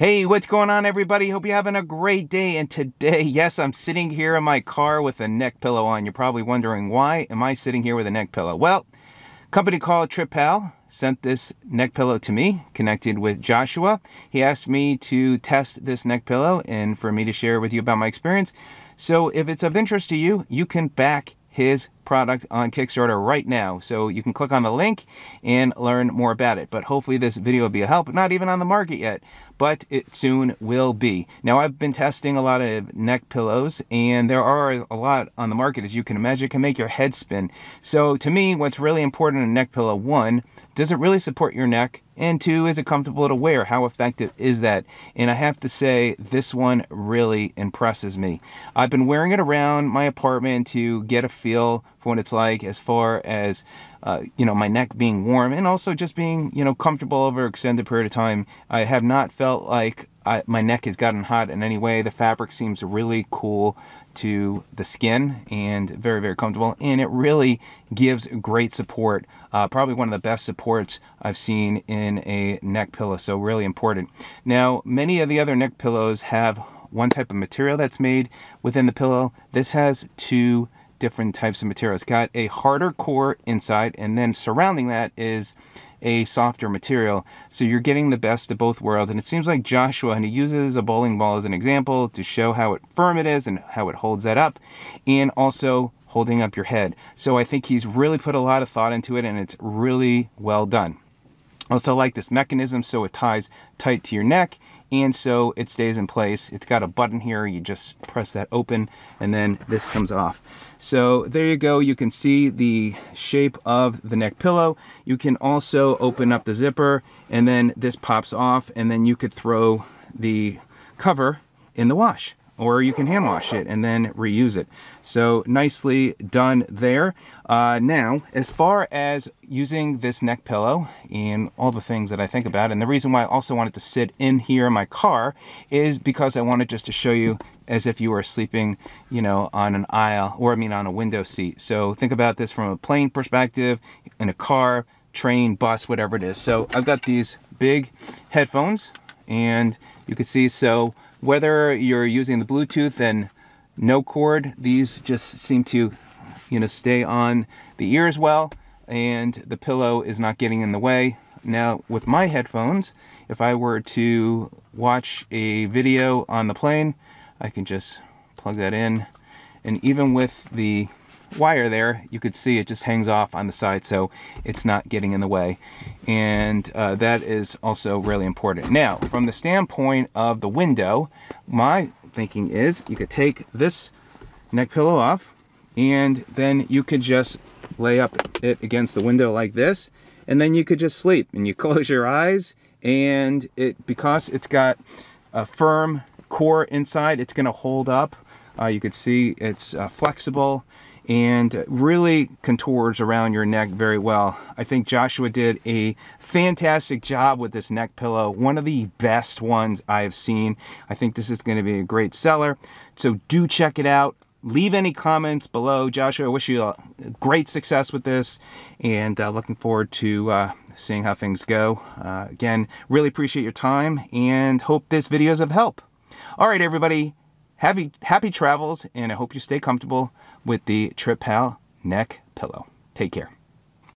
Hey, what's going on everybody? Hope you're having a great day. And today, yes, I'm sitting here in my car with a neck pillow on. You're probably wondering, why am I sitting here with a neck pillow? Well, company called Tripel sent this neck pillow to me, connected with Joshua. He asked me to test this neck pillow and for me to share with you about my experience. So if it's of interest to you, you can back his product on Kickstarter right now. So you can click on the link and learn more about it. But hopefully this video will be a help. Not even on the market yet, but it soon will be. Now I've been testing a lot of neck pillows and there are a lot on the market as you can imagine. It can make your head spin. So to me, what's really important in a neck pillow, one, does it really support your neck? And two, is it comfortable to wear? How effective is that? And I have to say, this one really impresses me. I've been wearing it around my apartment to get a feel for what it's like as far as uh, you know my neck being warm and also just being you know comfortable over extended period of time i have not felt like I, my neck has gotten hot in any way the fabric seems really cool to the skin and very very comfortable and it really gives great support uh, probably one of the best supports i've seen in a neck pillow so really important now many of the other neck pillows have one type of material that's made within the pillow this has two different types of material. It's got a harder core inside, and then surrounding that is a softer material. So you're getting the best of both worlds. And it seems like Joshua, and he uses a bowling ball as an example to show how firm it is and how it holds that up, and also holding up your head. So I think he's really put a lot of thought into it, and it's really well done. Also like this mechanism so it ties tight to your neck and so it stays in place. It's got a button here, you just press that open and then this comes off. So there you go, you can see the shape of the neck pillow. You can also open up the zipper and then this pops off and then you could throw the cover in the wash or you can hand wash it and then reuse it. So nicely done there. Uh, now, as far as using this neck pillow and all the things that I think about, and the reason why I also wanted to sit in here in my car is because I wanted just to show you as if you were sleeping, you know, on an aisle, or I mean on a window seat. So think about this from a plane perspective, in a car, train, bus, whatever it is. So I've got these big headphones and you can see, so whether you're using the Bluetooth and no cord, these just seem to, you know, stay on the ear as well, and the pillow is not getting in the way. Now, with my headphones, if I were to watch a video on the plane, I can just plug that in. And even with the wire there, you could see it just hangs off on the side so it's not getting in the way. And uh, that is also really important. Now, from the standpoint of the window, my thinking is you could take this neck pillow off and then you could just lay up it against the window like this and then you could just sleep and you close your eyes and it because it's got a firm core inside it's going to hold up uh, you could see it's uh, flexible and really contours around your neck very well. I think Joshua did a fantastic job with this neck pillow, one of the best ones I've seen. I think this is going to be a great seller, so do check it out. Leave any comments below. Joshua, I wish you great success with this and uh, looking forward to uh, seeing how things go. Uh, again, really appreciate your time and hope this video is of help. All right, everybody, Happy, happy travels, and I hope you stay comfortable with the TripPal neck pillow. Take care.